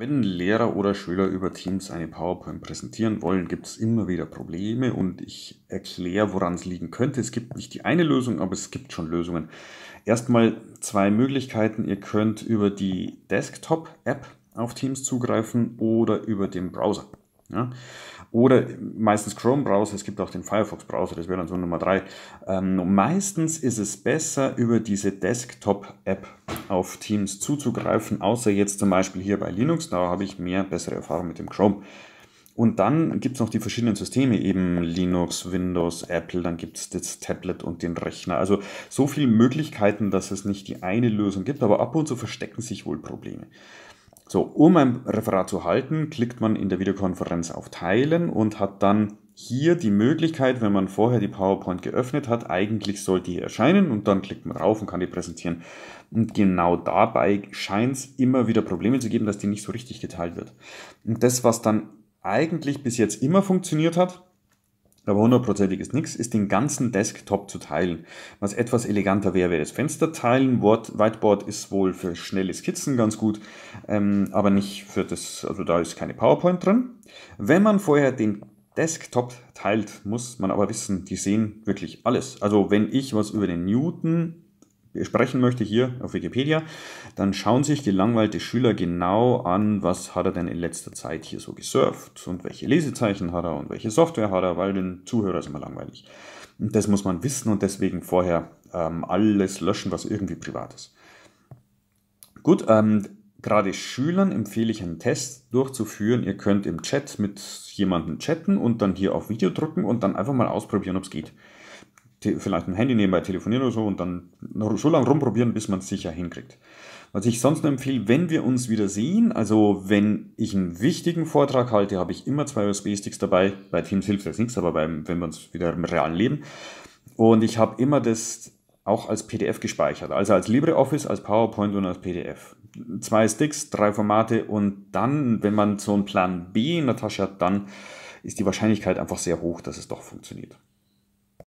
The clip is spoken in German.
Wenn Lehrer oder Schüler über Teams eine PowerPoint präsentieren wollen, gibt es immer wieder Probleme und ich erkläre, woran es liegen könnte. Es gibt nicht die eine Lösung, aber es gibt schon Lösungen. Erstmal zwei Möglichkeiten. Ihr könnt über die Desktop-App auf Teams zugreifen oder über den Browser. Ja? Oder meistens Chrome-Browser, es gibt auch den Firefox-Browser, das wäre dann so Nummer drei. Ähm, meistens ist es besser, über diese Desktop-App auf Teams zuzugreifen, außer jetzt zum Beispiel hier bei Linux, da habe ich mehr bessere Erfahrung mit dem Chrome. Und dann gibt es noch die verschiedenen Systeme, eben Linux, Windows, Apple, dann gibt es das Tablet und den Rechner. Also so viele Möglichkeiten, dass es nicht die eine Lösung gibt, aber ab und zu verstecken sich wohl Probleme. So, um ein Referat zu halten, klickt man in der Videokonferenz auf Teilen und hat dann hier die Möglichkeit, wenn man vorher die PowerPoint geöffnet hat, eigentlich sollte hier erscheinen und dann klickt man drauf und kann die präsentieren. Und genau dabei scheint es immer wieder Probleme zu geben, dass die nicht so richtig geteilt wird. Und das, was dann eigentlich bis jetzt immer funktioniert hat, aber hundertprozentig ist nichts, ist den ganzen Desktop zu teilen. Was etwas eleganter wäre, wäre das Fenster teilen. Whiteboard ist wohl für schnelle Skizzen ganz gut, ähm, aber nicht für das, also da ist keine PowerPoint drin. Wenn man vorher den Desktop teilt, muss man aber wissen, die sehen wirklich alles. Also wenn ich was über den Newton sprechen möchte hier auf Wikipedia, dann schauen sich gelangweilte Schüler genau an, was hat er denn in letzter Zeit hier so gesurft und welche Lesezeichen hat er und welche Software hat er, weil den Zuhörer ist immer langweilig. Und das muss man wissen und deswegen vorher ähm, alles löschen, was irgendwie privat ist. Gut, ähm, Gerade Schülern empfehle ich einen Test durchzuführen. Ihr könnt im Chat mit jemandem chatten und dann hier auf Video drücken und dann einfach mal ausprobieren, ob es geht. vielleicht ein Handy nebenbei telefonieren oder so und dann so lange rumprobieren, bis man es sicher hinkriegt. Was ich sonst noch empfehle, wenn wir uns wieder sehen, also wenn ich einen wichtigen Vortrag halte, habe ich immer zwei USB-Sticks dabei. Bei Teams hilft das nichts, aber beim, wenn wir uns wieder im realen Leben. Und ich habe immer das auch als PDF gespeichert, also als LibreOffice, als PowerPoint und als PDF zwei Sticks, drei Formate und dann, wenn man so einen Plan B in der Tasche hat, dann ist die Wahrscheinlichkeit einfach sehr hoch, dass es doch funktioniert.